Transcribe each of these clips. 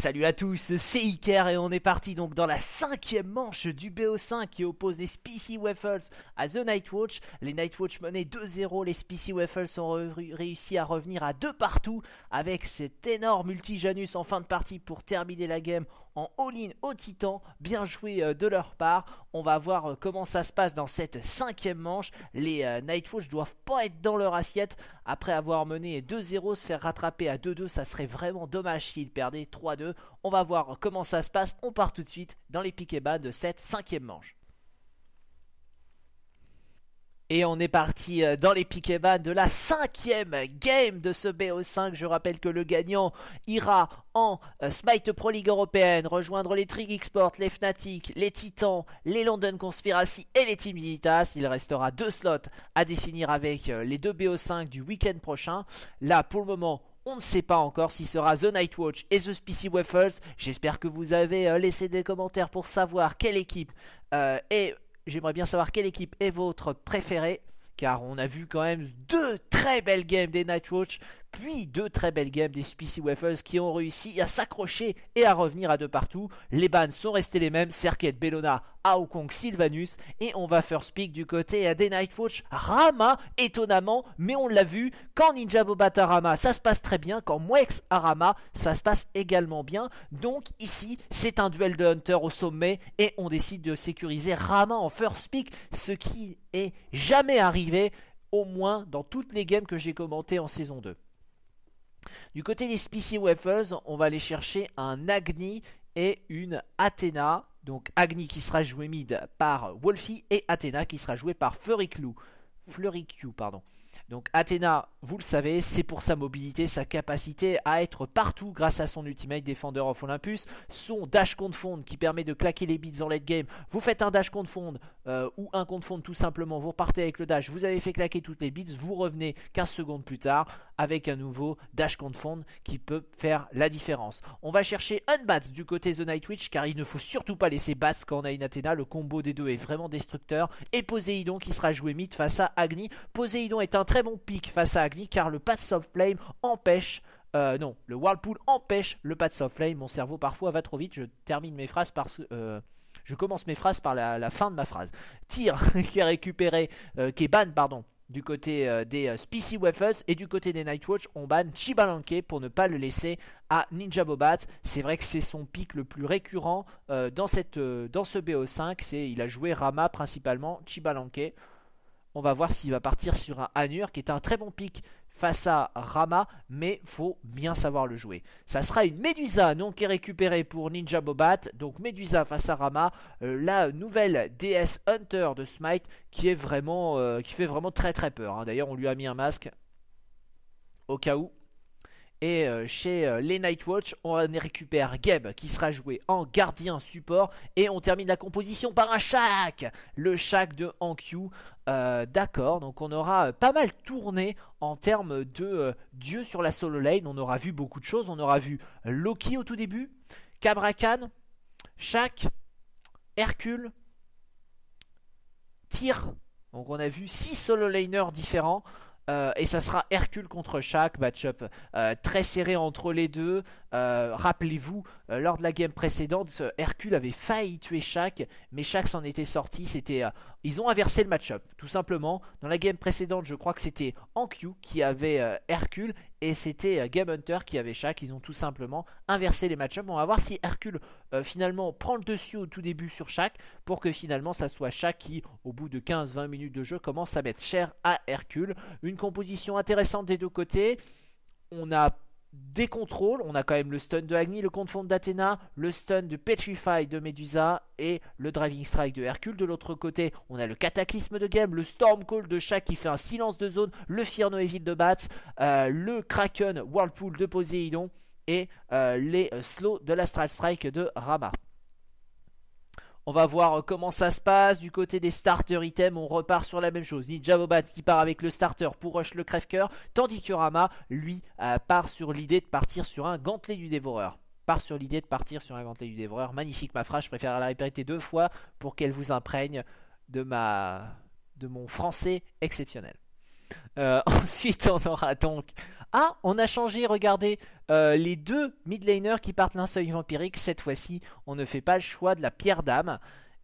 Salut à tous, c'est Iker et on est parti donc dans la cinquième manche du BO5 qui oppose les Specie Waffles à The Nightwatch. Les Nightwatch menaient 2-0, les Specie Waffles ont réussi à revenir à deux partout avec cet énorme multi-Janus en fin de partie pour terminer la game en all-in au titan. Bien joué euh, de leur part. On va voir euh, comment ça se passe dans cette cinquième manche. Les euh, Nightwatch doivent pas être dans leur assiette. Après avoir mené 2-0, se faire rattraper à 2-2, ça serait vraiment dommage s'ils perdaient 3-2. On va voir comment ça se passe. On part tout de suite dans les piquets bas de cette cinquième manche. Et on est parti euh, dans les Pikéban de la cinquième game de ce BO5. Je rappelle que le gagnant ira en euh, Smite Pro League européenne, rejoindre les Trig les Fnatic, les Titans, les London Conspiracy et les Timiditas. Il restera deux slots à définir avec euh, les deux BO5 du week-end prochain. Là, pour le moment, on ne sait pas encore si sera The Nightwatch et The Spicy Waffles. J'espère que vous avez laissé des commentaires pour savoir quelle équipe est j'aimerais bien savoir quelle équipe est votre préférée car on a vu quand même deux très belles games des Nightwatch puis deux très belles games des Spicy Waffles qui ont réussi à s'accrocher et à revenir à deux partout. Les bans sont restés les mêmes, Serket, Bellona, Aokong, Sylvanus. Et on va first pick du côté à des Nightwatch, Rama, étonnamment, mais on l'a vu, quand Ninja Bobata Rama, ça se passe très bien, quand Mwex Rama ça se passe également bien. Donc ici, c'est un duel de Hunter au sommet et on décide de sécuriser Rama en first pick, ce qui est jamais arrivé, au moins dans toutes les games que j'ai commentées en saison 2. Du côté des Spicy Waffles, on va aller chercher un Agni et une Athéna. Donc Agni qui sera joué mid par Wolfie et Athéna qui sera joué par Fluriclou. Fleuriclou, pardon. Donc Athéna vous le savez, c'est pour sa mobilité, sa capacité à être partout grâce à son Ultimate Defender of Olympus, son dash contre fond qui permet de claquer les bits en late game. Vous faites un dash contre fond euh, ou un contre fond tout simplement, vous repartez avec le dash, vous avez fait claquer toutes les bits, vous revenez 15 secondes plus tard avec un nouveau dash contre fond qui peut faire la différence. On va chercher un Bats du côté The Night Witch car il ne faut surtout pas laisser Bats quand on a une Athéna. le combo des deux est vraiment destructeur et Poséidon qui sera joué mid face à Agni. Poséidon est un très bon pick face à Agni car le Path of Flame empêche euh, non, le Whirlpool empêche le Path of Flame. Mon cerveau parfois va trop vite. Je termine mes phrases par euh, je commence mes phrases par la, fin de ma phrase. Tyr qui est récupéré, euh, qui ban, pardon, du côté des Spicy Waffles et du côté des Nightwatch, on ban Chibalanke pour ne pas le laisser à Ninja Bobat. C'est vrai que c'est son pic le plus récurrent dans, cette, dans ce BO5. Il a joué Rama principalement, Chibalanke. On va voir s'il va partir sur un Anur qui est un très bon pic face à Rama, mais faut bien savoir le jouer. Ça sera une Medusa non qui est récupérée pour Ninja Bobat, donc Medusa face à Rama, euh, la nouvelle DS Hunter de Smite qui est vraiment euh, qui fait vraiment très très peur. Hein. D'ailleurs, on lui a mis un masque au cas où. Et euh, chez euh, les Nightwatch, on récupère Geb qui sera joué en gardien support. Et on termine la composition par un Shack Le Shack de Hankyu. Euh, d'accord, donc on aura pas mal tourné en termes de dieu sur la solo lane. On aura vu beaucoup de choses. On aura vu Loki au tout début, Cabrakan Shack Hercule, Tyr. Donc on a vu 6 solo laners différents. Euh, et ça sera Hercule contre Shaq, match-up euh, très serré entre les deux. Euh, rappelez-vous, lors de la game précédente, Hercule avait failli tuer Shaq, mais Shaq s'en était sorti. C'était, ils ont inversé le match-up, tout simplement. Dans la game précédente, je crois que c'était Ankyu qui avait Hercule, et c'était euh, Game Hunter qui avait Shaq. Ils ont tout simplement inversé les match On va voir si Hercule euh, finalement prend le dessus au tout début sur Shaq pour que finalement ça soit Shaq qui, au bout de 15-20 minutes de jeu, commence à mettre cher à Hercule. Une composition intéressante des deux côtés. On a des contrôles, on a quand même le stun de Agni, le compte fond d'Athéna, le stun de Petrify de Medusa et le Driving Strike de Hercule. De l'autre côté, on a le Cataclysme de Game, le Storm Call de Shaq qui fait un silence de zone, le Fierno no Evil de Bats, euh, le Kraken Whirlpool de Poséidon et euh, les euh, slows de l'Astral Strike de Rama. On va voir euh, comment ça se passe. Du côté des starter items, on repart sur la même chose. Ninja qui part avec le starter pour rush le crève-coeur, tandis que Rama, lui, euh, part sur l'idée de partir sur un gantelet du dévoreur part sur l'idée de partir sur un gantelet du dévoreur. Magnifique ma phrase, je préfère la répéter deux fois pour qu'elle vous imprègne de ma de mon français exceptionnel. Euh, ensuite, on aura donc. Ah, on a changé, regardez, euh, les deux mid laners qui partent linceuil vampirique. Cette fois-ci, on ne fait pas le choix de la pierre d'âme.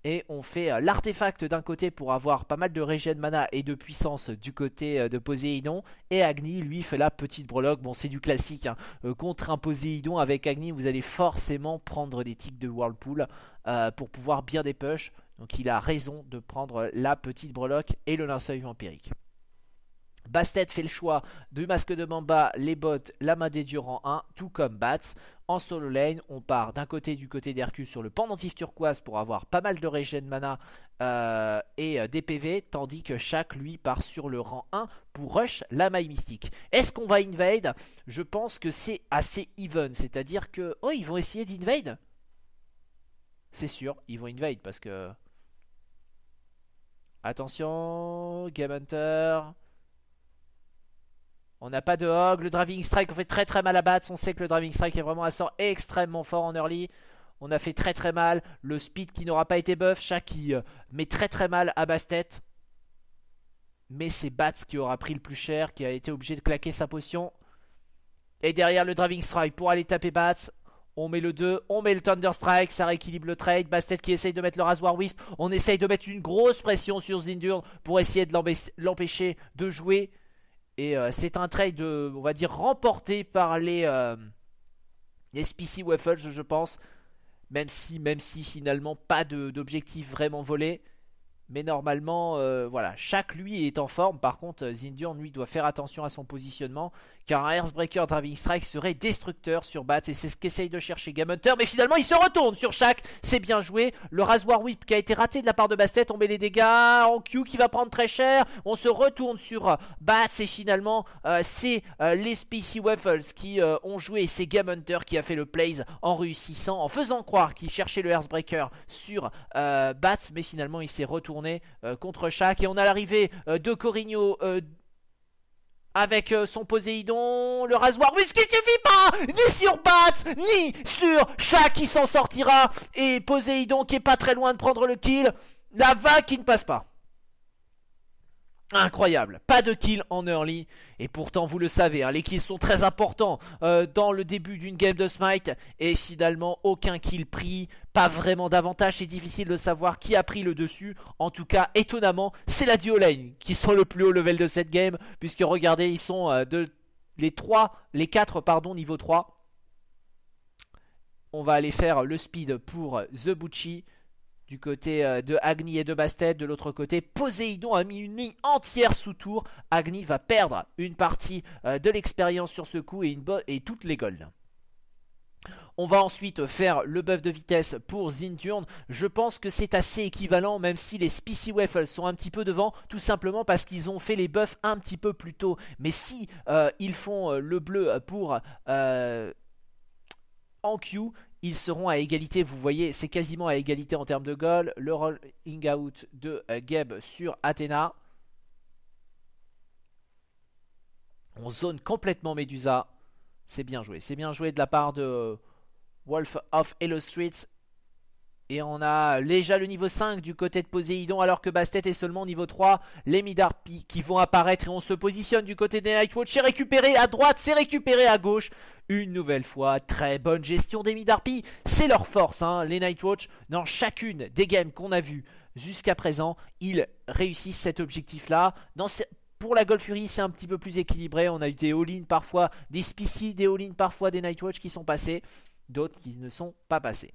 Et on fait euh, l'artefact d'un côté pour avoir pas mal de regen mana et de puissance du côté de Poséidon. Et Agni, lui, fait la petite breloque. Bon, c'est du classique. Hein. contre un Poséidon, avec Agni, vous allez forcément prendre des tics de Whirlpool pour pouvoir bien des push. Donc il a raison de prendre la petite breloque et le linceuil vampirique. Bastet fait le choix du masque de Mamba, les bottes, la main des Durant 1, tout comme Bats. En solo lane, on part d'un côté du côté d'Hercule sur le pendentif turquoise pour avoir pas mal de regen mana euh, et dpv. Euh, des PV, tandis que chaque lui part sur le rang 1 pour rush la maille mystique. Est-ce qu'on va invade Je pense que c'est assez even, c'est-à-dire que... Oh, ils vont essayer d'invade C'est sûr, ils vont invade parce que... Attention, Game Hunter... On n'a pas de hog. Le driving strike, on fait très très mal à Bats. On sait que le driving strike est vraiment un sort extrêmement fort en early. On a fait très très mal. Le speed qui n'aura pas été buff. Chat qui euh, met très très mal à Bastet. Mais c'est Bats qui aura pris le plus cher, qui a été obligé de claquer sa potion. Et derrière le driving strike pour aller taper Bats. On met le 2, on met le Thunder Strike, ça rééquilibre le trade. Bastet qui essaye de mettre le Rasoir Wisp. On essaye de mettre une grosse pression sur Zindur pour essayer de l'empêcher de jouer. Et euh, c'est un trade, euh, on va dire, remporté par les, euh, SPC Waffles, je pense. Même si, même si finalement, pas d'objectif vraiment volé. Mais normalement, voilà, chaque lui est en forme. Par contre, Zindur lui, doit faire attention à son positionnement car un Hearthbreaker Driving Strike serait destructeur sur Bats, et c'est ce qu'essaye de chercher Game Hunter, mais finalement il se retourne sur Shaq, c'est bien joué, le Rasoir Whip qui a été raté de la part de Bastet, on met les dégâts, en Q qui va prendre très cher, on se retourne sur euh, Bats, et finalement euh, c'est euh, les Spicy Waffles qui ont joué, et c'est Game Hunter qui a fait le plays en réussissant, en faisant croire qu'il cherchait le Hearthbreaker sur Bats, mais finalement il s'est retourné contre Shaq, et on a l'arrivée de Corigno avec euh, son Poséidon, le rasoir. Mais ce qui suffit pas Ni sur Bat, ni sur Chat qui s'en sortira. Et Poséidon qui est pas très loin de prendre le kill. La vague qui ne passe pas. Incroyable, pas de kill en early et pourtant vous le savez, hein, les kills sont très importants euh, dans le début d'une game de smite et finalement aucun kill pris, pas vraiment d'avantage, c'est difficile de savoir qui a pris le dessus. En tout cas, étonnamment, c'est la duo qui sont le plus haut level de cette game puisque regardez, ils sont euh, de les 3, les 4 pardon, niveau 3. On va aller faire le speed pour The Bucci du côté euh, de Agni et de Bastet. De l'autre côté, Poséidon a mis une ligne entière sous tour. Agni va perdre une partie euh, de l'expérience sur ce coup et, toutes les golds. On va ensuite faire le buff de vitesse pour Zinturne. Je pense que c'est assez équivalent, même si les Spicy Waffles sont un petit peu devant, tout simplement parce qu'ils ont fait les buffs un petit peu plus tôt. Mais si euh, ils font le bleu pour... en Q, ils seront à égalité, vous voyez, c'est quasiment à égalité en termes de goal. Le rolling out de euh, Geb sur Athena. On zone complètement Medusa. C'est bien joué. C'est bien joué de la part de euh, Wolf of Hello Streets et on a déjà le niveau 5 du côté de Poséidon alors que Bastet est seulement niveau 3. Les Midarpi qui vont apparaître et on se positionne du côté des Nightwatch. C'est récupéré à droite, c'est récupéré à gauche. Une nouvelle fois, très bonne gestion des Midarpi. C'est leur force, hein. les Nightwatch. Dans chacune des games qu'on a vues jusqu'à présent, ils réussissent cet objectif-là. pour la Gold Fury, c'est un petit peu plus équilibré. On a eu des all-in parfois, des spicy, des all-in parfois, des Nightwatch qui sont passés, d'autres qui ne sont pas passés.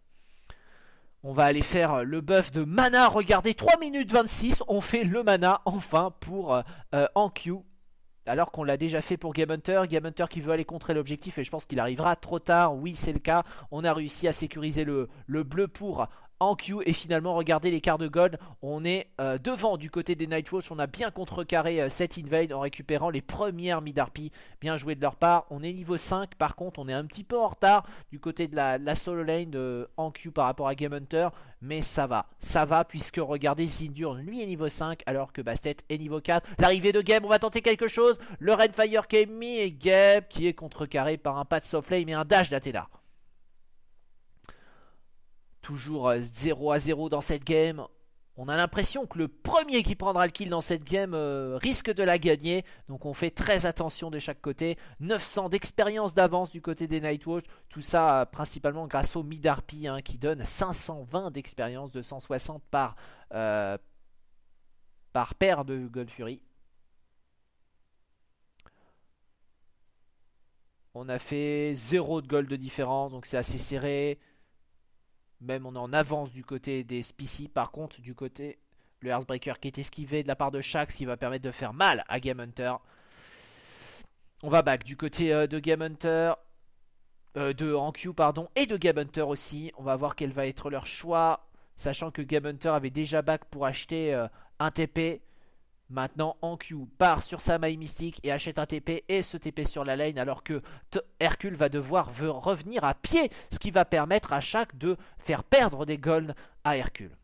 On va aller faire euh, le buff de mana. Regardez, 3 minutes 26. On fait le mana enfin pour euh, euh Alors qu'on l'a déjà fait pour Game Hunter. Game Hunter qui veut aller contrer l'objectif. Et je pense qu'il arrivera trop tard. Oui, c'est le cas. On a réussi à sécuriser le, le bleu pour euh, en Q et finalement regardez les quarts de gold on est euh, devant du côté des Nightwatch. on a bien contrecarré euh, cette invade en récupérant les premières mid bien joué de leur part on est niveau 5 par contre on est un petit peu en retard du côté de la, solo lane euh, en Q par rapport à Game Hunter mais ça va ça va puisque regardez Zindur lui est niveau 5 alors que Bastet est niveau 4 l'arrivée de Game on va tenter quelque chose le Fire qui est mis et Game qui est contrecarré par un pas de play et un dash d'atela Toujours 0 euh, à 0 dans cette game. On a l'impression que le premier qui prendra le kill dans cette game euh, risque de la gagner. Donc on fait très attention de chaque côté. 900 d'expérience d'avance du côté des Nightwatch. Tout ça euh, principalement grâce au Midarpi hein, qui donne 520 d'expérience, 260 par, par paire de Gold Fury. On a fait 0 de gold de différence, donc c'est assez serré. Même on en avance du côté des Spicy. Par contre, du côté le Hearthbreaker qui est esquivé de la part de Shax qui va permettre de faire mal à Game Hunter. On va back du côté euh, de Game Hunter. Euh, de q pardon, et de Game Hunter aussi. On va voir quel va être leur choix. Sachant que Game Hunter avait déjà back pour acheter euh, un TP. Maintenant, Q part sur sa maille mystique et achète un TP et ce TP sur la lane alors que Hercule va devoir revenir à pied, ce qui va permettre à chaque de faire perdre des golds à Hercule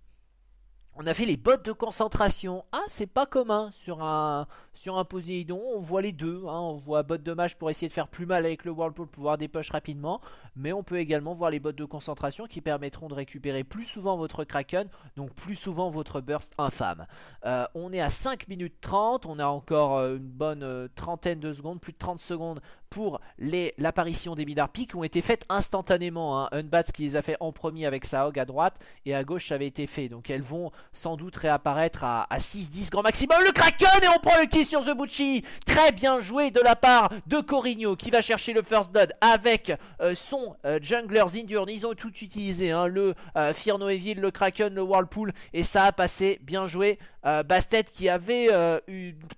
on a fait les bottes de concentration. Ah, c'est pas commun sur un, sur un Poséidon. On voit les deux. Hein. On voit bottes de mage pour essayer de faire plus mal avec le Whirlpool, pour pouvoir des rapidement. Mais on peut également voir les bottes de concentration qui permettront de récupérer plus souvent votre Kraken, donc plus souvent votre burst infâme. Euh, on est à 5 minutes 30. On a encore euh, une bonne euh, trentaine de secondes, plus de 30 secondes pour l'apparition des Midar Qui ont été faites instantanément. Hein. Unbats qui les a fait en premier avec sa hog à droite et à gauche ça avait été fait. Donc elles vont sans doute réapparaître à, 6-10 grand maximum. Le Kraken et on prend le kill sur The Bucci. Très bien joué de la part de Corigno qui va chercher le first blood avec euh, son euh, junglers jungler Zindurne Ils ont tout utilisé, hein. le euh, Firno Evil, le Kraken, le Whirlpool et ça a passé. Bien joué euh, Bastet qui avait euh,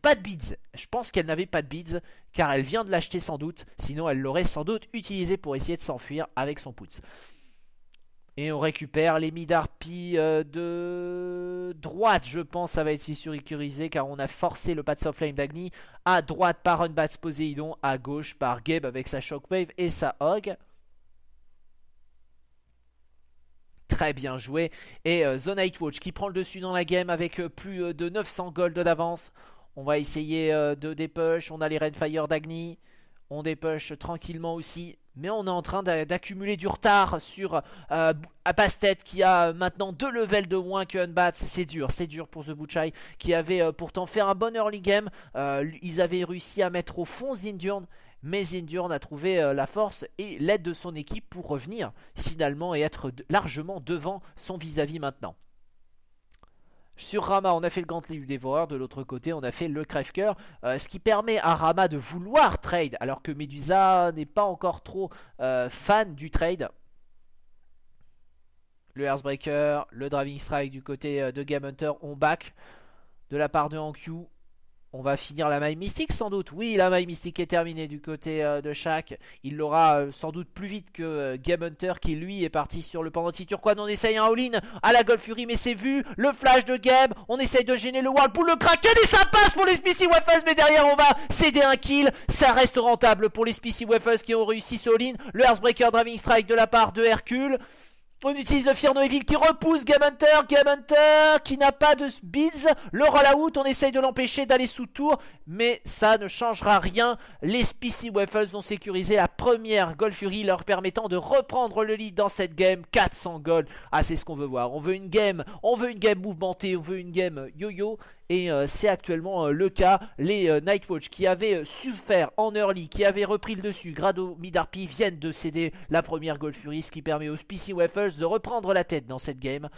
pas de beads. Je pense qu'elle n'avait pas de beads car elle vient de l'acheter sans doute. Sinon, elle l'aurait sans doute utilisé pour essayer de s'enfuir avec son putz. Et on récupère les mid euh, de droite, je pense. Ça va être sécurisé car on a forcé le Pat's of Flame d'Agni. À droite par Unbats Poséidon. À gauche par Gabe avec sa Shockwave et sa Hog. très bien joué. Et euh, The Watch qui prend le dessus dans la game avec euh, plus euh, de 900 gold d'avance. On va essayer de dépush. On a les Red Fire d'Agni. On dépush tranquillement aussi. Mais on est en train d'accumuler du retard sur euh, qui a maintenant deux levels de moins que Unbats. C'est dur, c'est dur pour The Butchai qui avait pourtant fait un bon early game. ils avaient réussi à mettre au fond Zindurn mais on a trouvé euh, la force et l'aide de son équipe pour revenir finalement et être largement devant son vis-à-vis maintenant. Sur Rama, on a fait le gantelet du dévoreur, de l'autre côté, on a fait le crève euh, ce qui permet à Rama de vouloir trade, alors que Medusa n'est pas encore trop euh, fan du trade. Le Hearthbreaker, le Driving Strike du côté de Game Hunter, on back de la part de Hankyu. On va finir la maille mystique sans doute. Oui, la maille mystique est terminée du côté euh, de Shaq. Il l'aura euh, sans doute plus vite que euh, Game Hunter qui lui est parti sur le pendant turquoise. On essaye un all-in à la golf Fury, mais c'est vu. Le flash de Game. On essaye de gêner le pour le crack et ça passe pour les Spicy Waffles. Mais derrière, on va céder un kill. Ça reste rentable pour les Spicy Waffles qui ont réussi ce all-in. Le Earthbreaker Driving Strike de la part de Hercule. On utilise le Fierno Evil qui repousse Game Hunter, Game Hunter qui n'a pas de bids. Le Rollout on essaye de l'empêcher d'aller sous tour, mais ça ne changera rien. Les Spicy Waffles ont sécurisé la première Gold Fury, leur permettant de reprendre le lead dans cette game. 400 gold, ah c'est ce qu'on veut voir. On veut une game, on veut une game mouvementée, on veut une game euh, yo-yo et euh, c'est actuellement euh, le cas. Les euh, Nightwatch qui avaient su faire en early, qui avaient repris le dessus, Grado Midarpi viennent de céder la première Gold ce qui permet aux Spicy Waffles de reprendre la tête dans cette game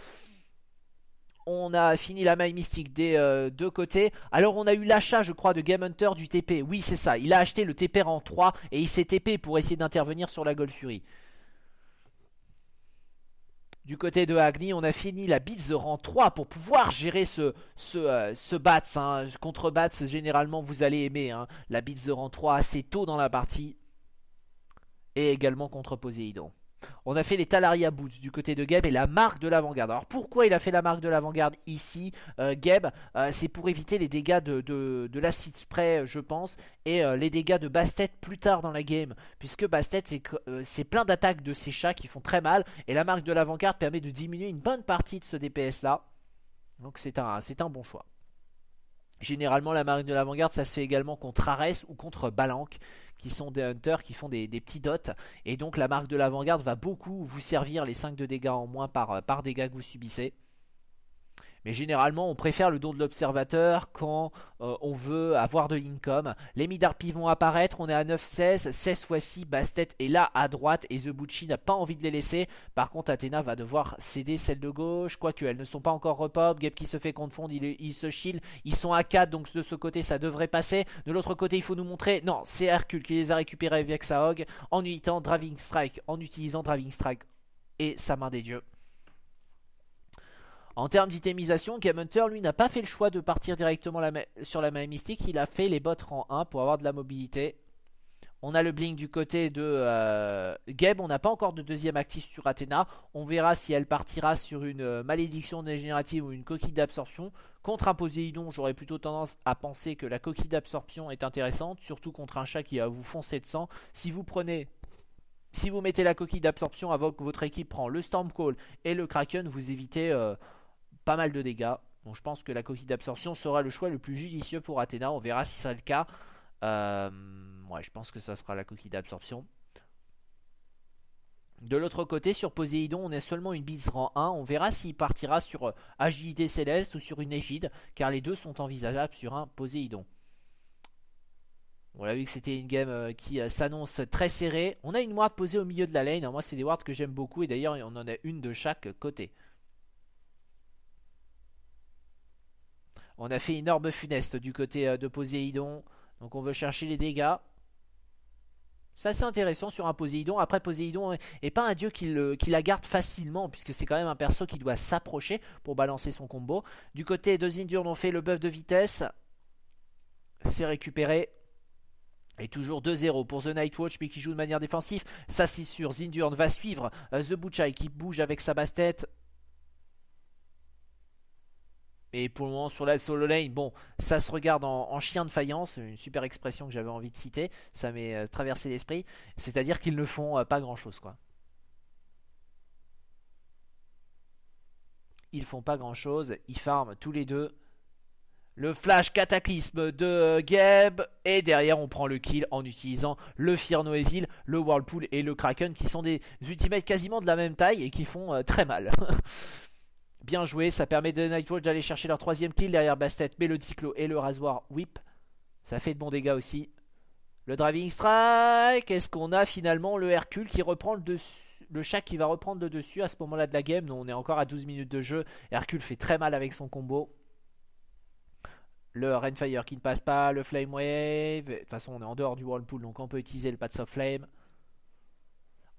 on a fini la maille mystique des deux côtés. Alors on a eu l'achat, je crois, de Game Hunter du TP. Oui, c'est ça. Il a acheté le TP en 3 et il s'est TP pour essayer d'intervenir sur la Gold Fury du côté de Agni, on a fini la de rang 3 pour pouvoir gérer ce, ce, euh, Bats. Hein. Contre Bats, généralement, vous allez aimer hein. la Beats rang 3 assez tôt dans la partie. Et également contre Poséidon. On a fait les Talaria Boots du côté de Geb et la marque de l'avant-garde. Alors pourquoi il a fait la marque de l'avant-garde ici, euh, Gabe euh, C'est pour éviter les dégâts de, l'acide spray, euh, je pense, et les dégâts de Bastet plus tard dans la game. Puisque Bastet, c'est plein d'attaques de ses chats qui font très mal, et la marque de l'avant-garde permet de diminuer une bonne partie de ce DPS-là. Donc c'est un bon choix. Généralement, la marque de l'avant-garde, ça se fait également contre Arès ou contre Balanque, qui sont des hunters qui font des, petits dots. Et donc, la marque de l'avant-garde va beaucoup vous servir les 5 de dégâts en moins par, euh, par dégâts que vous subissez. Mais généralement, on préfère le don de l'observateur quand euh, on veut avoir de l'income. Les midarpis vont apparaître, on est à 9-16, 16 fois-ci, Bastet est là à droite et The n'a pas envie de les laisser. Par contre, Athena va devoir céder celle de gauche, quoique elles ne sont pas encore repop. Gep qui se fait confondre, il, se shield, ils sont à 4, donc de ce côté ça devrait passer. De l'autre côté, il faut nous montrer, non, c'est Hercule qui les a récupérés avec sa en utilisant Driving Strike, en utilisant Driving Strike et sa main des dieux. En termes d'itémisation, Game Hunter, lui, n'a pas fait le choix de partir directement sur la main mystique. Il a fait les bottes rang 1 pour avoir de la mobilité. On a le blink du côté de euh, Gabe. On n'a pas encore de deuxième actif sur Athéna. On verra si elle partira sur une euh, malédiction dégénérative ou une coquille d'absorption. Contre un Poséidon, j'aurais plutôt tendance à penser que la coquille d'absorption est intéressante, surtout contre un chat qui va euh, vous foncer de sang. Si vous prenez si vous mettez la coquille d'absorption avant que votre équipe prend le Storm call et le Kraken, vous évitez pas mal de dégâts. Donc je pense que la coquille d'absorption sera le choix le plus judicieux pour Athéna. On verra si sera le cas. Euh, ouais, je pense que ça sera la coquille d'absorption. De l'autre côté, sur Poséidon, on est seulement une bise rang 1. On verra s'il partira sur euh, Agilité Céleste ou sur une Égide, car les deux sont envisageables sur un Poséidon. On a vu que c'était une game euh, qui s'annonce très serrée. On a une Ward posée au milieu de la lane. Moi, c'est des wards que j'aime beaucoup, et d'ailleurs, on en a une de chaque côté. On a fait une orbe funeste du côté euh, de Poséidon. Donc on veut chercher les dégâts. Ça c'est intéressant sur un Poséidon. Après Poséidon est pas un dieu qui, euh, la garde facilement puisque c'est quand même un perso qui doit s'approcher pour balancer son combo. Du côté de Zindurne, on fait le buff de vitesse. C'est récupéré. Et toujours 2-0 pour The Night Watch. mais qui joue de manière défensive. Ça, c'est sûr. Zindurne va suivre euh, The Butchai qui bouge avec sa basse tête. Et pour le moment, sur la solo lane, bon, ça se regarde en, chien de faïence, une super expression que j'avais envie de citer, ça m'est euh, traversé l'esprit, c'est-à-dire qu'ils ne font euh, pas grand-chose, quoi. Ils font pas grand-chose, ils farment tous les deux. Le flash cataclysme de euh, Geb, et derrière on prend le kill en utilisant le Firno Evil, le Whirlpool et le Kraken, qui sont des ultimates quasiment de la même taille et qui font très mal. Bien joué, ça permet de Nightwatch d'aller chercher leur troisième kill derrière Bastet, mais le et le rasoir whip, ça fait de bons dégâts aussi. Le driving strike, est-ce qu'on a finalement le Hercule qui reprend le dessus le chat qui va reprendre le dessus à ce moment-là de la game. Donc on est encore à 12 minutes de jeu. Hercule fait très mal avec son combo. Le Rainfire qui ne passe pas, le Flame Wave. De toute façon, on est en dehors du Whirlpool, donc on peut utiliser le Path of Flame.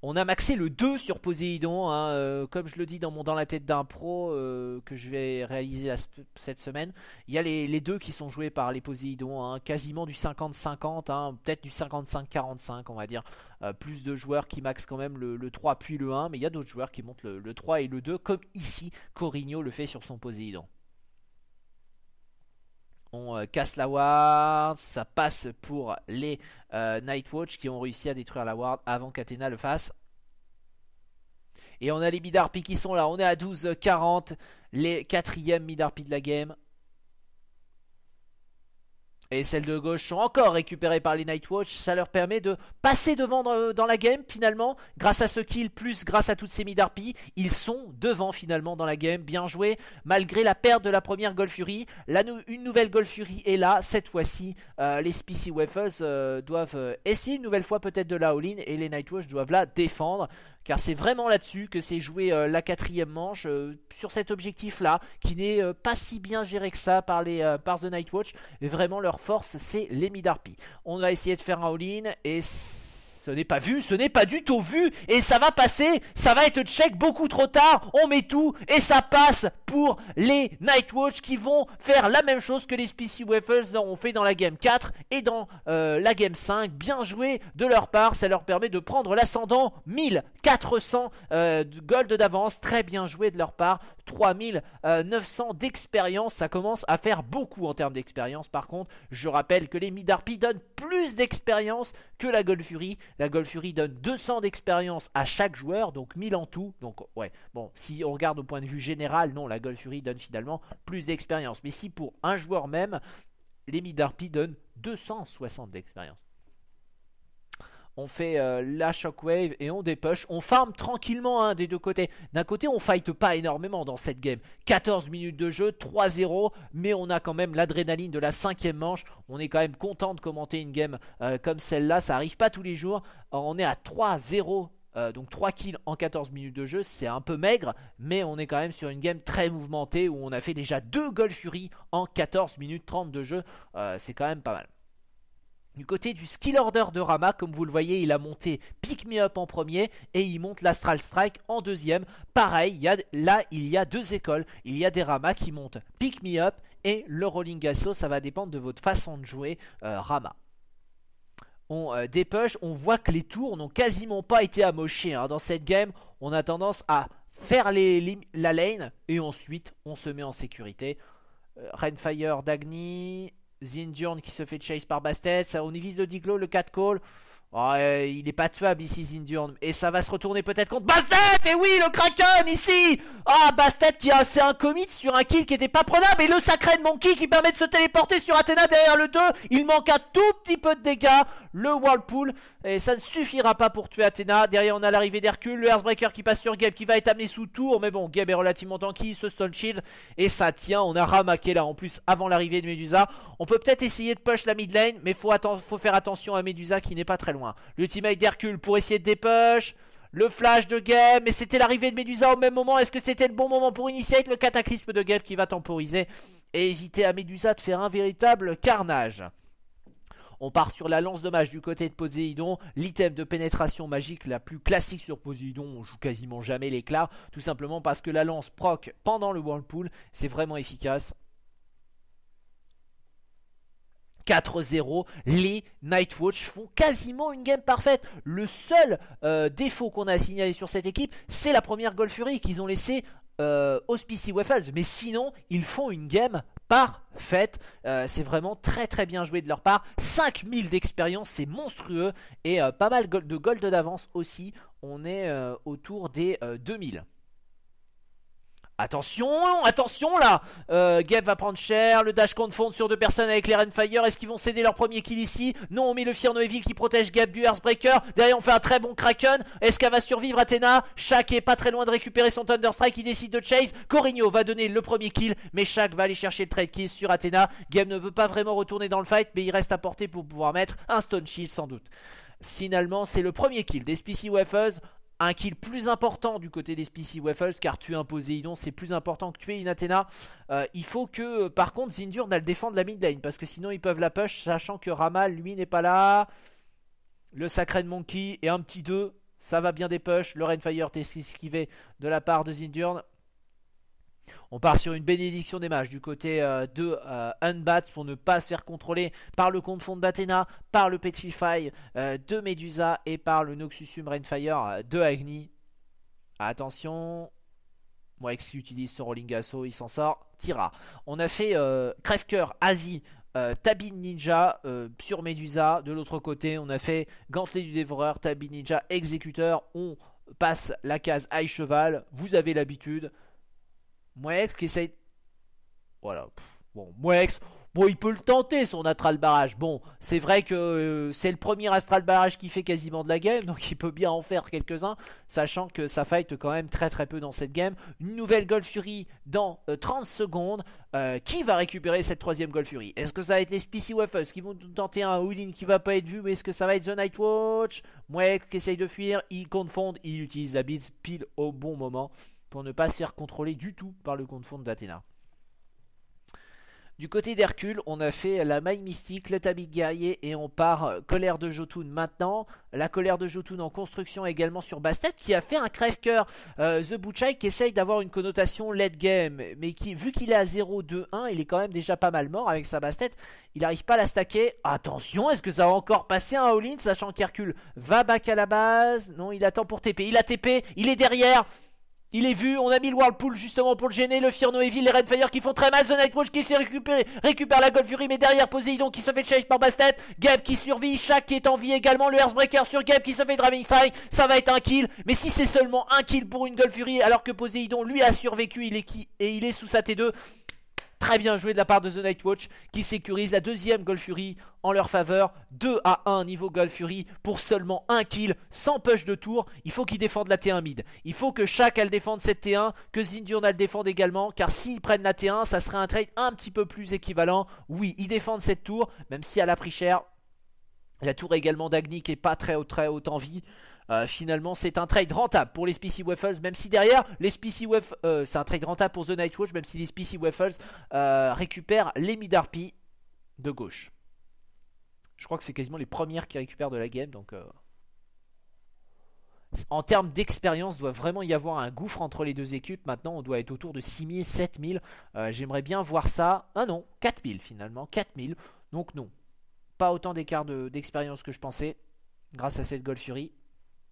On a maxé le 2 sur Poséidon, hein, euh, comme je le dis dans mon Dans la tête d'un pro euh, que je vais réaliser cette semaine. Il y a les, les, deux qui sont joués par les Poséidons, hein, quasiment du 50-50, hein, peut-être du 55-45 on va dire. Euh, plus de joueurs qui maxent quand même le, 3 puis le 1, mais il y a d'autres joueurs qui montent le, le, 3 et le 2, comme ici Corigno le fait sur son Poséidon on euh, casse la Ward, ça passe pour les euh, Nightwatch qui ont réussi à détruire la Ward avant qu'Athéna le fasse. Et on a les mid qui sont là, on est à 12-40, les quatrièmes mid de la game et celles de gauche sont encore récupérées par les Nightwatch. Ça leur permet de passer devant dans euh, la game finalement. Grâce à ce kill, plus grâce à toutes ces mid ils sont devant finalement dans la game. Bien joué, malgré la perte de la première Gold Fury. une nouvelle Gold Fury est là. Cette fois-ci, euh, les Spicy Waffles euh, doivent essayer une nouvelle fois peut-être de la all-in et les Nightwatch doivent la défendre car c'est vraiment là-dessus que c'est joué euh, la quatrième manche, euh, sur cet objectif-là, qui n'est euh, pas si bien géré que ça par, les, par The Nightwatch. Et vraiment, leur force, c'est les mid On a essayé de faire un all-in, et ce n'est pas vu, ce n'est pas du tout vu, et ça va passer, ça va être check beaucoup trop tard, on met tout, et ça passe pour les Nightwatch qui vont faire la même chose que les Spicy Waffles ont fait dans la game 4 et dans euh, la game 5. Bien joué de leur part, ça leur permet de prendre l'ascendant 1400 euh, gold d'avance, très bien joué de leur part. 3900 euh, d'expérience. Ça commence à faire beaucoup en termes d'expérience. Par contre, je rappelle que les Midarpi donnent plus d'expérience que la Gold La Gold donne 200 d'expérience à chaque joueur, donc 1000 en tout. Donc, ouais, bon, si on regarde au point de vue général, non, la Gold donne finalement plus d'expérience. Mais si pour un joueur même, les Midarpi donnent 260 d'expérience on fait euh, la shockwave et on dépush. On farm tranquillement un hein, des deux côtés. D'un côté, on fight pas énormément dans cette game. 14 minutes de jeu, 3-0, mais on a quand même l'adrénaline de la cinquième manche. On est quand même content de commenter une game euh, comme celle-là. Ça arrive pas tous les jours. on est à 3-0 euh, donc 3 kills en 14 minutes de jeu, c'est un peu maigre, mais on est quand même sur une game très mouvementée où on a fait déjà deux Gold Fury en 14 minutes 30 de jeu, c'est quand même pas mal. Du côté du skill order de Rama, comme vous le voyez, il a monté Pick Me Up en premier et il monte l'Astral Strike en deuxième. Pareil, il là il y a deux écoles. Il y a des Rama qui montent Pick Me Up et le Rolling Assault. Ça va dépendre de votre façon de jouer euh, Rama on euh, dépêche. on voit que les tours n'ont quasiment pas été amochés. Hein. Dans cette game, on a tendance à faire la lane et ensuite on se met en sécurité. Renfire euh, Rainfire d'Agni, Zindurn qui se fait chase par Bastet. On vise le Diglo, le 4 call. Ah, euh, il est pas tuable ici, Zindurne Et ça va se retourner peut-être contre Bastet Et oui, le Kraken ici Ah, Bastet qui a assez un commit sur un kill qui était pas prenable. Et le sacré de Monkey qui permet de se téléporter sur Athena derrière le 2. Il manque un tout petit peu de dégâts. Le Whirlpool. Et ça ne suffira pas pour tuer Athena. Derrière, on a l'arrivée d'Hercule. Le Earthbreaker qui passe sur Gabe qui va être amené sous tour. Mais bon, Gabe est relativement tanky. Ce Stone Shield. Et ça tient. On a ramaqué là en plus avant l'arrivée de Medusa. On peut peut-être essayer de push la mid lane. Mais faut, faut faire attention à Medusa qui n'est pas très loin. Le L'ultimate d'Hercule pour essayer de dépush. Le flash de Game, mais c'était l'arrivée de Medusa au même moment. Est-ce que c'était le bon moment pour initier avec le cataclysme de Game qui va temporiser et éviter à Medusa de faire un véritable carnage on part sur la lance dommage du côté de Poséidon, l'item de pénétration magique la plus classique sur Poséidon, on joue quasiment jamais l'éclat, tout simplement parce que la lance proc pendant le whirlpool, c'est vraiment efficace 4-0, les Nightwatch font quasiment une game parfaite. Le seul euh, défaut qu'on a signalé sur cette équipe, c'est la première Gold Fury qu'ils ont laissé euh, aux Spicy Waffles. Mais sinon, ils font une game parfaite. Euh, c'est vraiment très très bien joué de leur part. 5000 d'expérience, c'est monstrueux. Et pas mal de gold d'avance aussi. On est autour des 2000. Attention, attention là euh, Gab va prendre cher, le dash compte fonde sur deux personnes avec les Renfire. Est-ce qu'ils vont céder leur premier kill ici Non, on met le Fear Noéville qui protège Gabe du Earthbreaker. Derrière, on fait un très bon Kraken. Est-ce qu'elle va survivre Athena Shaq est pas très loin de récupérer son Thunderstrike. Il décide de chase. Corigno va donner le premier kill, mais Shaq va aller chercher le trade kill sur Athéna. Gabe ne peut pas vraiment retourner dans le fight, mais il reste à portée pour pouvoir mettre un Stone Shield sans doute. Finalement, c'est le premier kill des Spicy Waffles un kill plus important du côté des Spicy Waffles car tuer un Poséidon c'est plus important que tuer une euh, il faut que euh, par contre Zindurne, le défende la mid lane parce que sinon ils peuvent la push sachant que Rama lui n'est pas là. Le Sacred Monkey et un petit 2, ça va bien des push. Le Rainfire t'es esquivé de la part de Zindurne. On part sur une bénédiction des mages du côté euh, de euh, Unbat pour ne pas se faire contrôler par le compte fond d'Athéna, par le Petrify euh, de Medusa et par le Noxusum Rainfire de Agni. Attention, moi qui utilise ce Rolling Assault, il s'en sort, tira. On a fait Crève-Cœur, Asie, Ninja sur Medusa. De l'autre côté, on a fait Gantelet du Dévoreur, Tabin Ninja, Exécuteur. On passe la case High Cheval. Vous avez l'habitude. Moex qui essaye. Voilà. Bon, Moex, bon, il peut le tenter son Astral Barrage. Bon, c'est vrai que euh, c'est le premier Astral Barrage qui fait quasiment de la game, donc il peut bien en faire quelques-uns, sachant que ça fight quand même très très peu dans cette game. Une nouvelle Gold Fury dans 30 euh, secondes. Euh, qui va récupérer cette troisième Gold Fury Est-ce que ça va être les Spicy Waffles qui vont tenter un Houdin qui va pas être vu, mais est-ce que ça va être The Night Watch Moex qui essaye de fuir, il confond, il utilise la Bits pile au bon moment pour ne pas se faire contrôler du tout par le compte fond d'Athéna. Du côté d'Hercule, on a fait la maille mystique, le tabi guerrier et on part euh, colère de Jotun maintenant. La colère de Jotun en construction également sur Bastet qui a fait un crève-coeur. Euh, The Butchai qui essaye d'avoir une connotation late game, mais qui, vu qu'il est à 0-2-1, il est quand même déjà pas mal mort avec sa Bastet. Il n'arrive pas à la stacker. Attention, est-ce que ça va encore passer un all-in sachant qu'Hercule va back à la base Non, il attend pour TP. Il a TP, il est derrière. Il est vu, on a mis le Whirlpool justement pour le gêner, le Firno Evil, les Redfire qui font très mal, The Nightwatch qui s'est récupéré, récupère la Gold mais derrière Poseidon qui se fait challenge par Bastet, Gab qui survit, Shaq qui est en vie également, le Earthbreaker sur Gabe qui se fait Driving Strike, ça va être un kill, mais si c'est seulement un kill pour une Gold alors que Poseidon lui a survécu, il est qui, et il est sous sa T2, Très bien joué de la part de The Night Watch qui sécurise la deuxième Golf Fury en leur faveur. 2 à 1 niveau golf Fury pour seulement un kill sans push de tour. Il faut qu'ils défendent la T1 mid. Il faut que chaque elle défende cette T1, que le défende également. Car s'ils prennent la T1, ça serait un trade un petit peu plus équivalent. Oui, ils défendent cette tour, même si elle a pris cher. La tour également d'Agni qui est pas très, très haute en vie. Euh, finalement, c'est un trade rentable pour les Spicy Waffles, même si derrière, les Spicy Waffles, euh, c'est un trade rentable pour The Night Watch, même si les Spicy Waffles euh, récupèrent les Midarpi de gauche. Je crois que c'est quasiment les premières qui récupèrent de la game, donc... En termes d'expérience, doit vraiment y avoir un gouffre entre les deux équipes. Maintenant, on doit être autour de 6000, 7000. J'aimerais bien voir ça. Ah non, 4000 finalement, 4000. Donc non, pas autant d'écart d'expérience que je pensais, grâce à cette Gold Fury,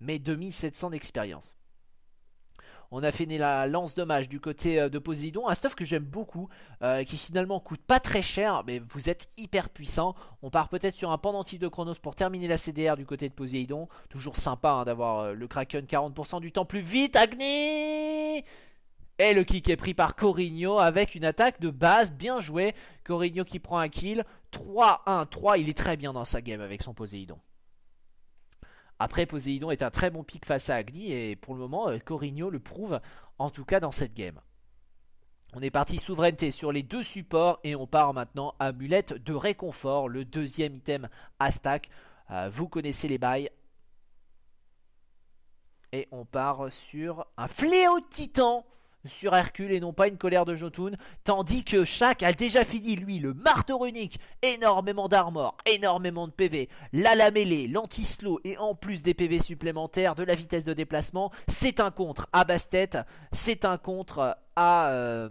mais 2700 d'expérience. On a fini la lance dommage du côté euh, de Posidon, un stuff que j'aime beaucoup, euh, qui finalement coûte pas très cher, mais vous êtes hyper puissant. On part peut-être sur un pendentif de Chronos pour terminer la CDR du côté de Poséidon. Toujours sympa hein, d'avoir euh, le Kraken 40% du temps plus vite, Agni et le kick est pris par Corigno avec une attaque de base bien jouée. Corigno qui prend un kill. 3-1-3, il est très bien dans sa game avec son Poséidon. Après, Poséidon est un très bon pick face à Agni et pour le moment, euh, Corigno le prouve, en tout cas dans cette game. On est parti souveraineté sur les deux supports et on part maintenant à mulette de réconfort, le deuxième item à stack. Euh, vous connaissez les bails. Et on part sur un fléau titan sur Hercule et non pas une colère de Jotun, tandis que Shaq a déjà fini, lui, le marteau unique énormément d'armor, énormément de PV, la lamellée, l'anti-slow et en plus des PV supplémentaires, de la vitesse de déplacement, c'est un contre à Bastet, c'est un contre à... Euh,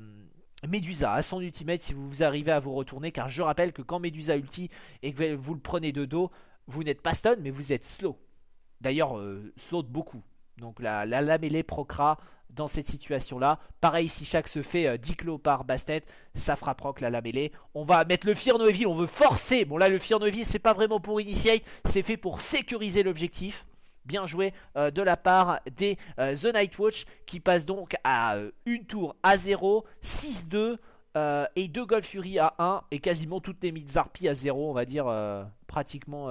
Médusa à son ultimate si vous arrivez à vous retourner car je rappelle que quand Medusa ulti et que vous le prenez de dos vous n'êtes pas stun mais vous êtes slow d'ailleurs euh, saute beaucoup donc la, la lamellée procra dans cette situation-là. Pareil, si chaque se fait 10 euh, clos par Bastet, ça fera proc la mêlée. On va mettre le Fear Noéville, on veut forcer. Bon là, le Fear Noéville, c'est pas vraiment pour initiate, c'est fait pour sécuriser l'objectif. Bien joué euh, de la part des euh, The Night Watch qui passe donc à une tour à 0, 6-2 et 2 golf Fury à 1 et quasiment toutes les mids à 0, on va dire pratiquement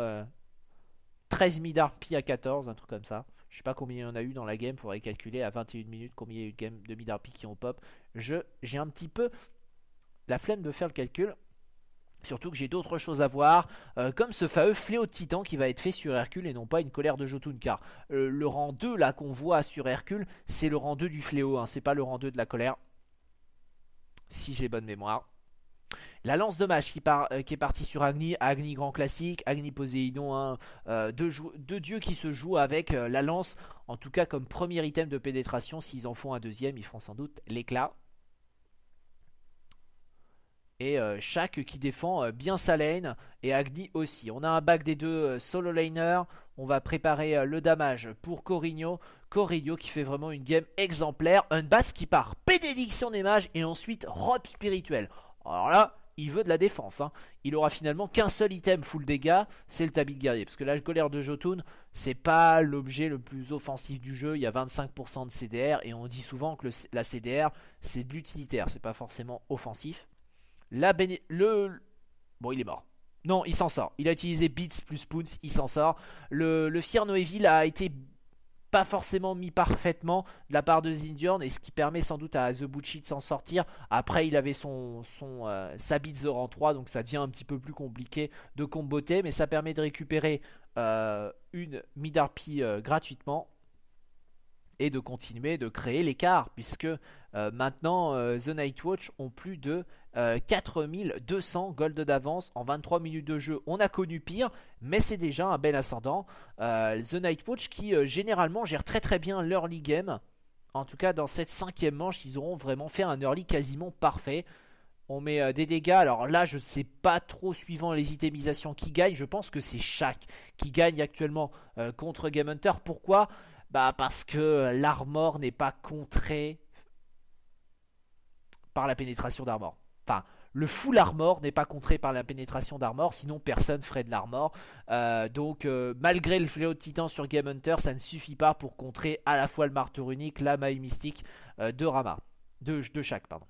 13 mids à 14, un truc comme ça. Je sais pas combien il y en a eu dans la game, faudrait calculer à 21 minutes combien il y a eu de game de mid qui ont pop. Je j'ai un petit peu la flemme de faire le calcul. Surtout que j'ai d'autres choses à voir, euh, comme ce fameux fléau de titan qui va être fait sur Hercule et non pas une colère de Jotun, car euh, le rang 2 là qu'on voit sur Hercule, c'est le rang 2 du fléau, hein, c'est pas le rang 2 de la colère, si j'ai bonne mémoire. La lance de mage euh, qui, est partie sur Agni, Agni grand classique, Agni Poséidon, hein, euh, deux, dieux qui se jouent avec euh, la lance, en tout cas comme premier item de pénétration. S'ils en font un deuxième, ils feront sans doute l'éclat. Et chaque qui défend bien sa lane et Agni aussi. On a un bac des deux solo laners. On va préparer le damage pour Corigno. Corigno qui fait vraiment une game exemplaire. Un qui part bénédiction des mages et ensuite robe spirituelle. Alors là, il veut de la défense. Hein. Il aura finalement qu'un seul item full dégâts, c'est le tabi de guerrier. Parce que la colère de Jotun, c'est pas l'objet le plus offensif du jeu. Il y a 25% de CDR et on dit souvent que la CDR, c'est de l'utilitaire, c'est pas forcément offensif. La le... Bon, il est mort. Non, il s'en sort. Il a utilisé Beats plus Spoons, il s'en sort. Le, le Fier Noéville a été pas forcément mis parfaitement de la part de Zindjorn, et ce qui permet sans doute à The de s'en sortir. Après, il avait son, son en euh, 3, donc ça devient un petit peu plus compliqué de comboter, mais ça permet de récupérer euh, une Midarpi euh, gratuitement et de continuer de créer l'écart, puisque euh, maintenant euh, The The Watch ont plus de 4200 euh, gold d'avance en 23 minutes de jeu. On a connu pire, mais c'est déjà un bel ascendant. The Night Watch qui généralement gère très très bien l'early game. En tout cas, dans cette cinquième manche, ils auront vraiment fait un early quasiment parfait. On met des dégâts. Alors là, je ne sais pas trop suivant les itemisations qui gagnent. Je pense que c'est chaque qui gagne actuellement contre Game Hunter. Pourquoi bah parce que euh, l'armor n'est pas contré par la pénétration d'armor. Enfin, le full armor n'est pas contré par la pénétration d'armor, sinon personne ferait de l'armor. Euh, donc euh, malgré le fléau de titan sur Game Hunter, ça ne suffit pas pour contrer à la fois le marteau unique, la maille mystique de Rama. De, de chaque, pardon.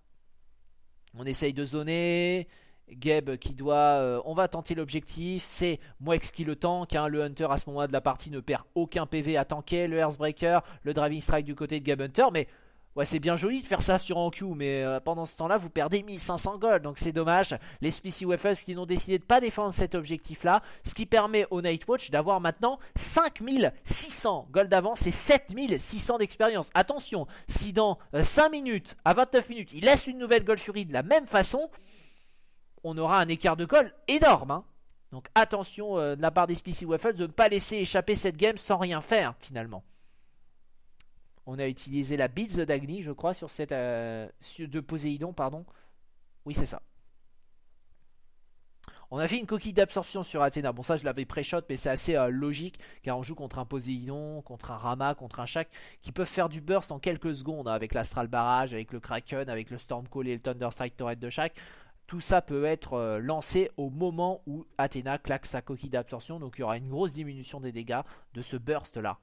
On essaye de zoner. Gabe qui doit, euh, on va tenter l'objectif, c'est moi qui le tank, hein. le Hunter à ce moment-là de la partie ne perd aucun PV à tanker, le Earthbreaker, le Driving Strike du côté de Gab Hunter, mais ouais c'est bien joli de faire ça sur en Q, mais euh, pendant ce temps-là vous perdez 1500 gold, donc c'est dommage, les Species Waffles qui n'ont décidé de pas défendre cet objectif-là, ce qui permet au Nightwatch d'avoir maintenant 5600 gold d'avance et 7600 d'expérience. Attention, si dans 5 euh, minutes, à 29 minutes, il laisse une nouvelle Gold Fury de la même façon on aura un écart de colle énorme. Hein. Donc attention euh, de la part des Spicy Waffles de ne pas laisser échapper cette game sans rien faire finalement. On a utilisé la Beats d'Agni, je crois, sur cette euh, de Poséidon, pardon. Oui, c'est ça. On a fait une coquille d'absorption sur Athéna. Bon, ça, je l'avais pré-shot, mais c'est assez euh, logique, car on joue contre un Poséidon, contre un Rama, contre un Shaq, qui peuvent faire du burst en quelques secondes, hein, avec l'Astral Barrage, avec le Kraken, avec le Storm Call et le Thunderstrike Torrent de Shaq. Tout ça peut être euh, lancé au moment où Athéna claque sa coquille d'absorption, donc il y aura une grosse diminution des dégâts de ce burst là.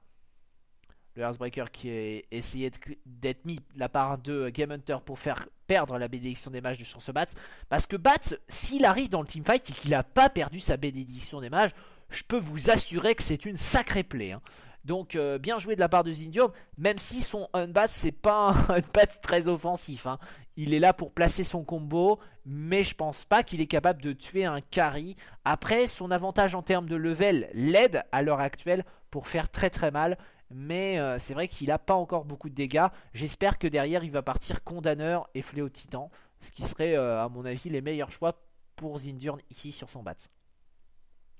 Le Hearthbreaker qui a essayé d'être mis la part de euh, Game Hunter pour faire perdre la bénédiction des mages sur ce Bats. Parce que Bats, s'il arrive dans le teamfight et qu'il n'a pas perdu sa bénédiction des mages, je peux vous assurer que c'est une sacrée plaie. Hein. Donc euh, bien joué de la part de Zindium, même si son unbat c'est pas un unbat très offensif. Hein. Il est là pour placer son combo, mais je pense pas qu'il est capable de tuer un carry. Après, son avantage en termes de level l'aide à l'heure actuelle pour faire très très mal. Mais euh, c'est vrai qu'il n'a pas encore beaucoup de dégâts. J'espère que derrière il va partir condamneur et fléau titan. Ce qui serait euh, à mon avis les meilleurs choix pour Zindurn ici sur son bat.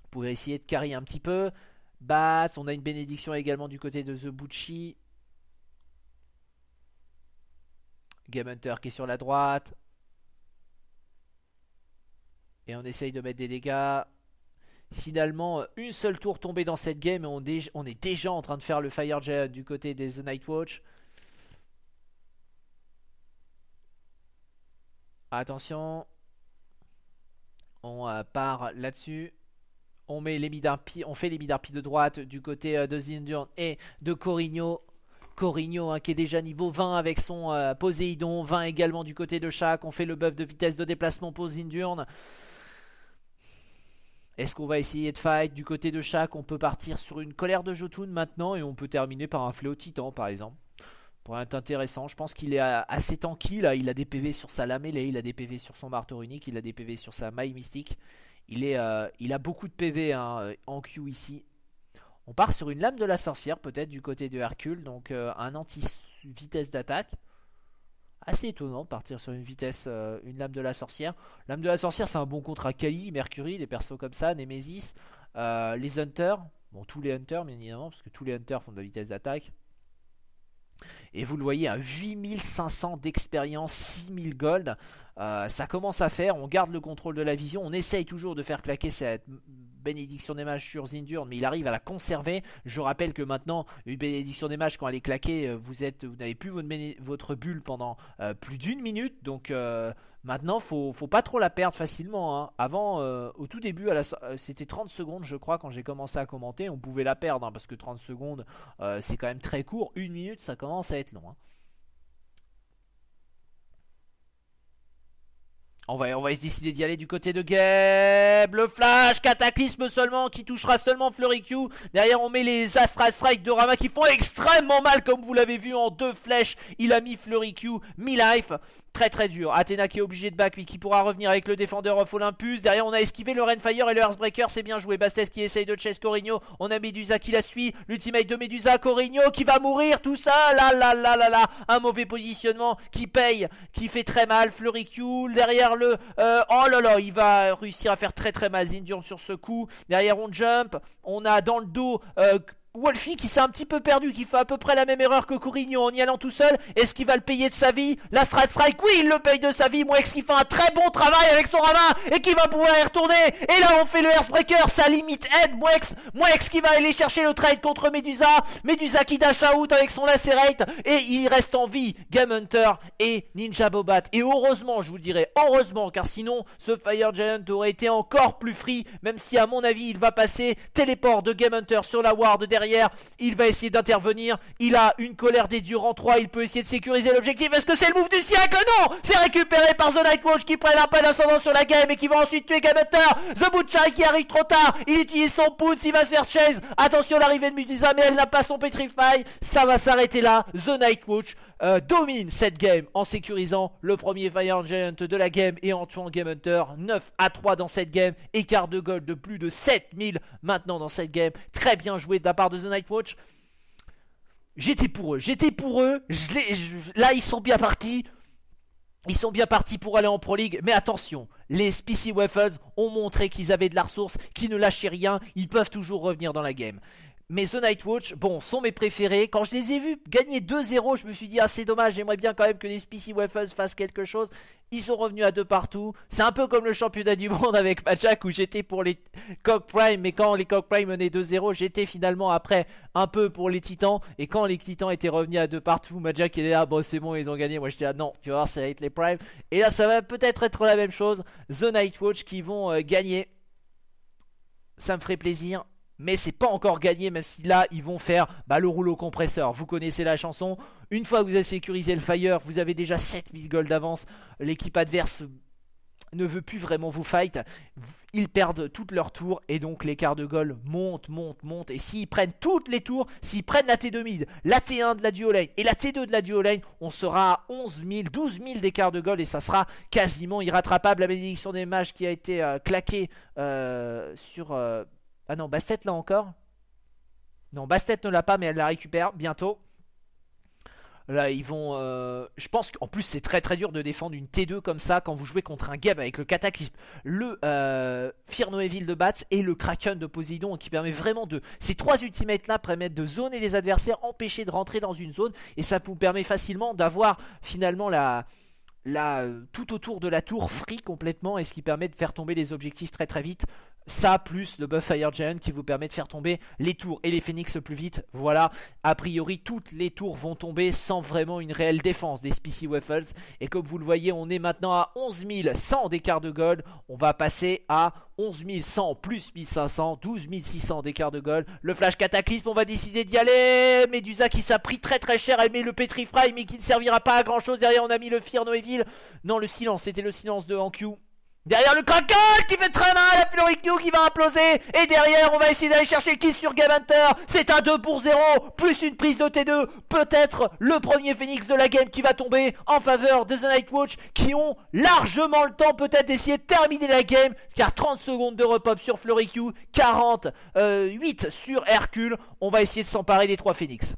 Vous pouvez essayer de carry un petit peu, Bats. On a une bénédiction également du côté de The Bucci. Game Hunter qui est sur la droite. Et on essaye de mettre des dégâts. Finalement, une seule tour tombée dans cette game et on, est déjà en train de faire le Fire jet du côté des The Night Watch. Attention, on part là-dessus on, met on fait les d'arpi de droite du côté euh, de Zindurn et de Corigno. Corigno hein, qui est déjà niveau 20 avec son euh, Poséidon, 20 également du côté de Shaq. On fait le buff de vitesse de déplacement pour Zindurne. Est-ce qu'on va essayer de fight du côté de Shaq On peut partir sur une colère de Jotun maintenant et on peut terminer par un fléau titan par exemple. Pour être intéressant, je pense qu'il est euh, assez tanky là. Il a des PV sur sa lame il a des PV sur son marteau unique, il a des PV sur sa maille mystique. Il, est, euh, il a beaucoup de PV hein, euh, en Q ici. On part sur une lame de la sorcière, peut-être du côté de Hercule, donc euh, un anti-vitesse d'attaque. Assez étonnant de partir sur une vitesse, une lame de la sorcière. Lame de la sorcière, c'est un bon contre à Kali, Mercury, des persos comme ça, Nemesis, les Hunters. Bon, tous les Hunters, bien évidemment, parce que tous les Hunters font de la vitesse d'attaque. Et vous le voyez, à hein, 8500 d'expérience, 6000 gold. Euh, ça commence à faire, on garde le contrôle de la vision, on essaye toujours de faire claquer cette bénédiction des mages sur Zindur, mais il arrive à la conserver. Je rappelle que maintenant, une bénédiction des mages, quand elle est claquée, euh, vous, êtes, vous n'avez plus votre, bulle pendant euh, plus d'une minute, donc Maintenant, faut, faut pas trop la perdre facilement. Hein. Avant, euh, au tout début, euh, c'était 30 secondes, je crois, quand j'ai commencé à commenter, on pouvait la perdre, hein, parce que 30 secondes, euh, c'est quand même très court. Une minute, ça commence à être long. Hein. On va, on va se décider d'y aller du côté de Gabe. Le flash, cataclysme seulement, qui touchera seulement Fleury Q. Derrière, on met les Astra Strike de Rama qui font extrêmement mal, comme vous l'avez vu en deux flèches. Il a mis Fleury Q, mi-life très très dur. Athéna qui est obligé de back, qui pourra revenir avec le défendeur off Olympus. Derrière, on a esquivé le Renfire et le Earthbreaker. C'est bien joué. Bastes qui essaye de chase Corigno. On a Medusa qui la suit. L'ultimate de Medusa. Corigno qui va mourir. Tout ça. Là, là, là, là, là. Un mauvais positionnement qui paye, qui fait très mal. Fleury Derrière le. Euh, oh là là, il va réussir à faire très très mal dur sur ce coup. Derrière, on jump. On a dans le dos. Euh, Wolfie qui s'est un petit peu perdu, qui fait à peu près la même erreur que Courignon en y allant tout seul, est-ce qu'il va le payer de sa vie La Strike, oui, il le paye de sa vie, moi qui fait un très bon travail avec son ravin et qui va pouvoir y retourner. Et là, on fait le Earthbreaker, ça limite aide Mouex. qui va aller chercher le trade contre Medusa. Medusa qui dash out avec son lacerate et il reste en vie Game Hunter et Ninja Bobat. Et heureusement, je vous dirais, heureusement, car sinon, ce Fire Giant aurait été encore plus free, même si à mon avis, il va passer téléport de Game Hunter sur la ward derrière il va essayer d'intervenir, il a une colère des durants 3, il peut essayer de sécuriser l'objectif, est-ce que c'est le move du siècle Non C'est récupéré par The Nightwatch qui prend un pas d'ascendant sur la game et qui va ensuite tuer Gameter The Butcher qui arrive trop tard, il utilise son pouls il va se faire chaise attention l'arrivée de Mudisa mais elle n'a pas son Petrify, ça va s'arrêter là, The Nightwatch euh, domine cette game en sécurisant le premier Fire Giant de la game et en tuant Game Hunter. 9 à 3 dans cette game, écart de gold de plus de 7000 maintenant dans cette game. Très bien joué de la part de The Nightwatch. J'étais pour eux, j'étais pour eux. là, ils sont bien partis. Ils sont bien partis pour aller en Pro League, mais attention, les Spicy Weapons ont montré qu'ils avaient de la ressource, qu'ils ne lâchaient rien, ils peuvent toujours revenir dans la game. Mais The Nightwatch, bon, sont mes préférés. Quand je les ai vus gagner 2-0, je me suis dit, ah, c'est dommage, j'aimerais bien quand même que les Spicy Waffles fassent quelque chose. Ils sont revenus à deux partout. C'est un peu comme le championnat du monde avec Majak où j'étais pour les Coq Prime, mais quand les Cock Prime menaient 2-0, j'étais finalement après un peu pour les Titans. Et quand les Titans étaient revenus à deux partout, Majak était là, bon, c'est bon, ils ont gagné. Moi, j'étais là, non, tu vas voir, ça va être les Prime. Et là, ça va peut-être être la même chose. The Nightwatch qui vont euh, gagner. Ça me ferait plaisir mais c'est pas encore gagné même si là ils vont faire bah, le rouleau compresseur vous connaissez la chanson une fois que vous avez sécurisé le fire vous avez déjà 7000 gold d'avance l'équipe adverse ne veut plus vraiment vous fight ils perdent toutes leurs tours et donc l'écart de gold monte monte monte et s'ils prennent toutes les tours s'ils prennent la T2 mid la T1 de la duo lane et la T2 de la duo lane on sera à 11 000 12 000 d'écart de gold et ça sera quasiment irrattrapable la bénédiction des mages qui a été euh, claquée euh, sur euh, ah non, Bastet là encore. Non, Bastet ne l'a pas, mais elle la récupère bientôt. Là, ils vont. Euh, je pense qu'en plus, c'est très très dur de défendre une T2 comme ça quand vous jouez contre un game avec le Cataclysme, le euh... de Bats et le Kraken de Posidon, qui permet vraiment de. Ces trois ultimates là permettent de zoner les adversaires, empêcher de rentrer dans une zone et ça vous permet facilement d'avoir finalement la. Là, euh, tout autour de la tour free complètement et ce qui permet de faire tomber les objectifs très très vite. Ça plus le buff Fire Giant qui vous permet de faire tomber les tours et les phoenix le plus vite. Voilà, a priori toutes les tours vont tomber sans vraiment une réelle défense des Spicy Waffles. Et comme vous le voyez, on est maintenant à 11 100 d'écart de gold. On va passer à 11 100 plus 1500, 12 600 d'écart de goal. Le flash cataclysme, on va décider d'y aller. Medusa qui s'est pris très très cher, elle met le Petrify mais qui ne servira pas à grand chose. Derrière, on a mis le Fear Noéville. Non, le silence, c'était le silence de Hankyu. Derrière le Kraken qui fait très mal, à Floric qui va imploser. Et derrière, on va essayer d'aller chercher Kiss sur Game C'est un 2 pour 0, plus une prise de T2. Peut-être le premier Phoenix de la game qui va tomber en faveur de The Night Watch qui ont largement le temps peut-être d'essayer de terminer la game. Car 30 secondes de repop sur Floric 48 euh, sur Hercule. On va essayer de s'emparer des trois Phoenix.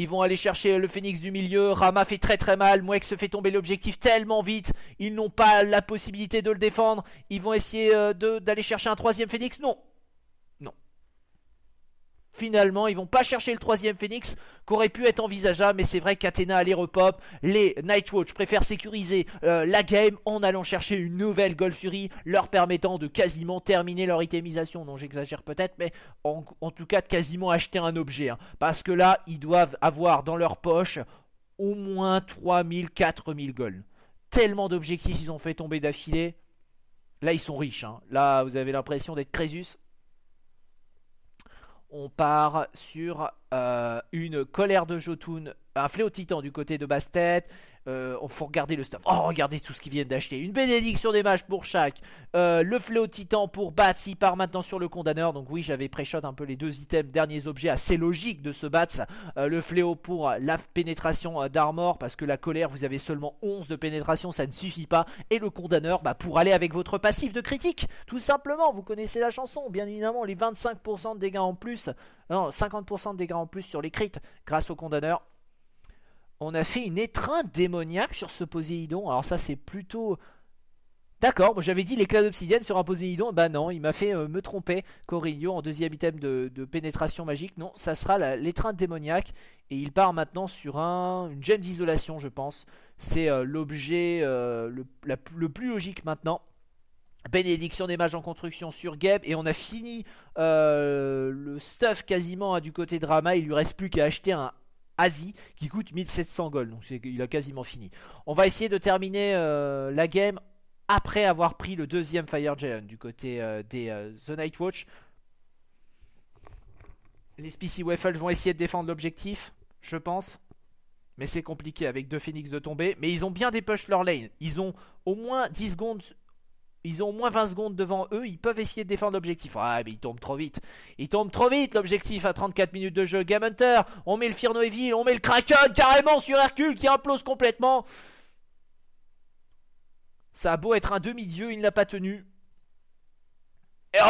Ils vont aller chercher le phénix du milieu. Rama fait très très mal. Mouek se fait tomber l'objectif tellement vite. Ils n'ont pas la possibilité de le défendre. Ils vont essayer euh, d'aller chercher un troisième phénix. Non, finalement. Ils vont pas chercher le troisième Phoenix qu'aurait pu être envisageable, mais c'est vrai qu'Athéna, les repop. Les Nightwatch préfèrent sécuriser euh, la game en allant chercher une nouvelle Gold Fury, leur permettant de quasiment terminer leur itemisation. Non, j'exagère peut-être, mais en, tout cas de quasiment acheter un objet. Hein. parce que là, ils doivent avoir dans leur poche au moins 3000, 4000 gold. Tellement d'objectifs ils ont fait tomber d'affilée. Là, ils sont riches. Hein. Là, vous avez l'impression d'être Crésus on part sur euh, une colère de Jotun, un fléau titan du côté de Bastet, euh, on faut regarder le stuff. Oh, regardez tout ce qu'ils viennent d'acheter. Une bénédiction des mages pour chaque. Euh, le fléau titan pour Bats. Il part maintenant sur le condamneur. Donc oui, j'avais pré-shot un peu les deux items, derniers objets assez logiques de ce Bats. Euh, le fléau pour la pénétration euh, d'armor. Parce que la colère, vous avez seulement 11 de pénétration. Ça ne suffit pas. Et le condamneur, bah, pour aller avec votre passif de critique. Tout simplement, vous connaissez la chanson. Bien évidemment, les 25% de dégâts en plus. Non, 50% de dégâts en plus sur les crits grâce au condamneur on a fait une étreinte démoniaque sur ce Poséidon. Alors ça c'est plutôt... D'accord, bon, j'avais dit l'éclat d'obsidienne sur un Poséidon, bah non, il m'a fait euh, me tromper, Corinio, en deuxième item de, pénétration magique, non, ça sera l'étreinte démoniaque, et il part maintenant sur un, une gemme d'isolation, je pense, c'est euh, l'objet euh, le, plus logique maintenant, Bénédiction des mages en construction sur Geb et on a fini le stuff quasiment hein, du côté drama. Il lui reste plus qu'à acheter un Asie qui coûte 1700 gold. Donc il a quasiment fini. On va essayer de terminer euh, la game après avoir pris le deuxième Fire Giant du côté euh, des euh, The Night Watch. Les Spicy Waffles vont essayer de défendre l'objectif, je pense. Mais c'est compliqué avec deux Phoenix de tomber. Mais ils ont bien dépush leur lane. Ils ont au moins 10 secondes ils ont au moins 20 secondes devant eux, ils peuvent essayer de défendre l'objectif. Ah, mais ils tombent trop vite. Ils tombent trop vite, l'objectif à 34 minutes de jeu. Game Hunter, on met le Firno Evil, on met le Kraken carrément sur Hercule qui implose complètement. Ça a beau être un demi-dieu, il n'a pas tenu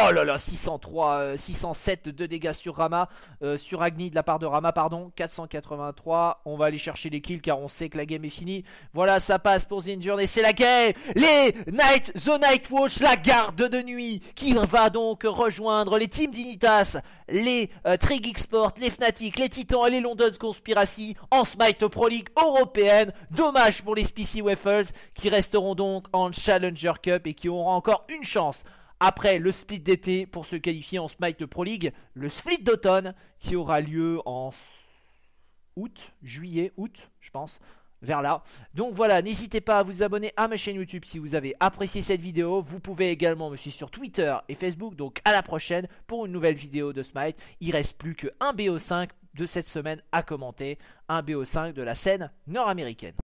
oh là là, 603, 607 euh, de dégâts sur Rama, euh, sur Agni de la part de Rama, pardon, 483. On va aller chercher les kills car on sait que la game est finie. Voilà, ça passe pour Zindur. et c'est la game. Les Night, The Night Watch, la garde de nuit, qui va donc rejoindre les teams Dignitas, les euh, Trig Sport, les Fnatic, les Titans et les London Conspiracy en Smite Pro League européenne. Dommage pour les Spicy Waffles qui resteront donc en Challenger Cup et qui auront encore une chance après le split d'été pour se qualifier en Smite Pro League, le split d'automne qui aura lieu en août, juillet, août, je pense, vers là. Donc voilà, n'hésitez pas à vous abonner à ma chaîne YouTube si vous avez apprécié cette vidéo. Vous pouvez également me suivre sur Twitter et Facebook. Donc à la prochaine pour une nouvelle vidéo de Smite. Il reste plus que un BO5 de cette semaine à commenter, un BO5 de la scène nord-américaine.